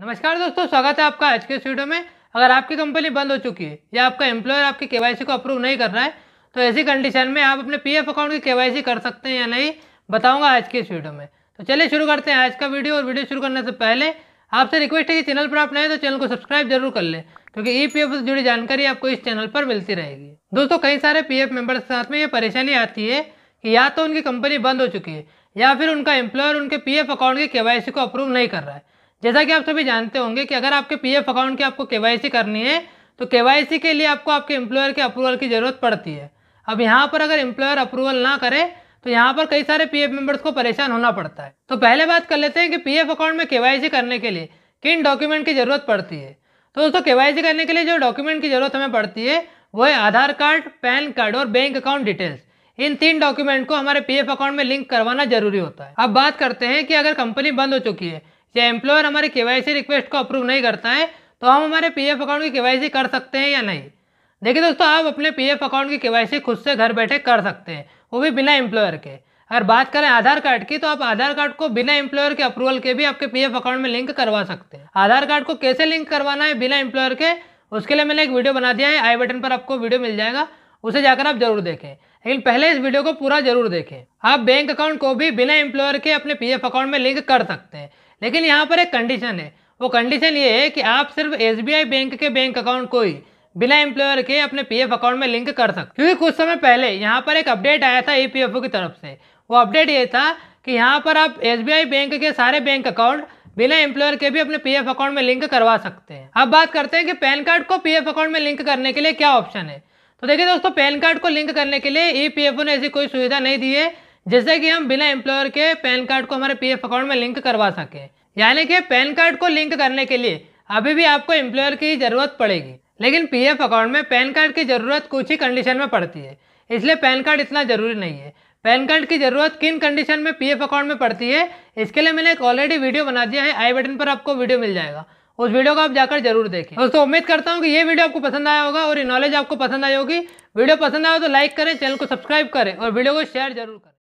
नमस्कार दोस्तों स्वागत है आपका आज के इस वीडियो में अगर आपकी कंपनी बंद हो चुकी है या आपका एम्प्लॉयर आपकी केवाईसी को अप्रूव नहीं कर रहा है तो ऐसी कंडीशन में आप अपने पीएफ अकाउंट की केवाईसी कर सकते हैं या नहीं बताऊंगा आज के इस वीडियो में तो चलिए शुरू करते हैं आज का वीडियो और वीडियो शुरू करने से पहले आपसे रिक्वेस्ट है कि चैनल पर आप नए तो चैनल को सब्सक्राइब जरूर कर लें क्योंकि ई पी से जुड़ी जानकारी आपको इस चैनल पर मिलती रहेगी दोस्तों कई सारे पी एफ मेम्बर्स के साथ में ये परेशानी आती है कि या तो उनकी कंपनी बंद हो चुकी है या फिर उनका एम्प्लॉयर उनके पी एफ अकाउंट की केवाईसी को अप्रूव नहीं कर रहा है जैसा कि आप सभी जानते होंगे कि अगर आपके पीएफ अकाउंट की आपको केवाईसी करनी है तो केवाईसी के लिए आपको आपके एम्प्लॉयर के अप्रूवल की ज़रूरत पड़ती है अब यहाँ पर अगर एम्प्लॉयर अप्रूवल ना करे तो यहाँ पर कई सारे पीएफ मेंबर्स को परेशान होना पड़ता है तो पहले बात कर लेते हैं कि पीएफ अकाउंट में केवाईसी करने के लिए किन डॉक्यूमेंट की ज़रूरत पड़ती है तो दोस्तों केवाईसी करने के लिए जो डॉक्यूमेंट की ज़रूरत हमें पड़ती है वो है आधार कार्ड पैन कार्ड और बैंक अकाउंट डिटेल्स इन तीन डॉक्यूमेंट को हमारे पीएफ अकाउंट में लिंक करवाना जरूरी होता है अब बात करते हैं कि अगर कंपनी बंद हो चुकी है या एम्प्लॉयर हमारे के रिक्वेस्ट को अप्रूव नहीं करता है तो हम हमारे पी अकाउंट की के कर सकते हैं या नहीं देखिए दोस्तों आप अपने पी अकाउंट की के खुद से घर बैठे कर सकते हैं वो भी बिना एम्प्लॉयर के अगर बात करें आधार कार्ड की तो आप आधार कार्ड को बिना एम्प्लॉयर के अप्रूवल के भी आपके पीएफ अकाउंट में लिंक करवा सकते हैं आधार कार्ड को कैसे लिंक करवाना है बिना एम्प्लॉयर के उसके लिए मैंने एक वीडियो बना दिया है आई बटन पर आपको वीडियो मिल जाएगा उसे जाकर आप जरूर देखें लेकिन पहले इस वीडियो को पूरा जरूर देखें आप बैंक अकाउंट को भी बिना एम्प्लॉयर के अपने पी अकाउंट में लिंक कर सकते हैं लेकिन यहाँ पर एक कंडीशन है वो कंडीशन ये है कि आप सिर्फ एस बैंक के बैंक अकाउंट को ही बिना एम्प्लॉयर के अपने पीएफ अकाउंट में लिंक कर सकते क्योंकि कुछ समय पहले यहाँ पर एक अपडेट आया था ईपीएफओ e की तरफ से वो अपडेट ये था कि यहाँ पर आप एस बैंक के सारे बैंक अकाउंट बिना एम्प्लॉयर के भी अपने पीएफ अकाउंट में लिंक करवा सकते हैं अब बात करते हैं कि पैन कार्ड को पीएफ अकाउंट में लिंक करने के लिए क्या ऑप्शन है तो देखिए दोस्तों पैन कार्ड को लिंक करने के लिए ई e ने ऐसी कोई सुविधा नहीं दी है जिससे कि हम बिना एम्प्लॉयर के पैन कार्ड को हमारे पीएफ अकाउंट में लिंक करवा सकें यानी कि पैन कार्ड को लिंक करने के लिए अभी भी आपको एम्प्लॉयर की ज़रूरत पड़ेगी लेकिन पीएफ अकाउंट में पैन कार्ड की ज़रूरत कुछ ही कंडीशन में पड़ती है इसलिए पैन कार्ड इतना ज़रूरी नहीं है पैन कार्ड की ज़रूरत किन कंडीशन में पी अकाउंट में पड़ती है इसके लिए मैंने एक ऑलरेडी वीडियो बना दिया है आई बटन पर आपको वीडियो मिल जाएगा उस वीडियो को आप जाकर जरूर देखें दोस्तों उम्मीद करता हूँ कि ये वीडियो आपको पसंद आया होगा और ये नॉलेज आपको पसंद आई होगी वीडियो पसंद आया हो तो लाइक करें चैनल को सब्सक्राइब करें और वीडियो को शेयर जरूर करें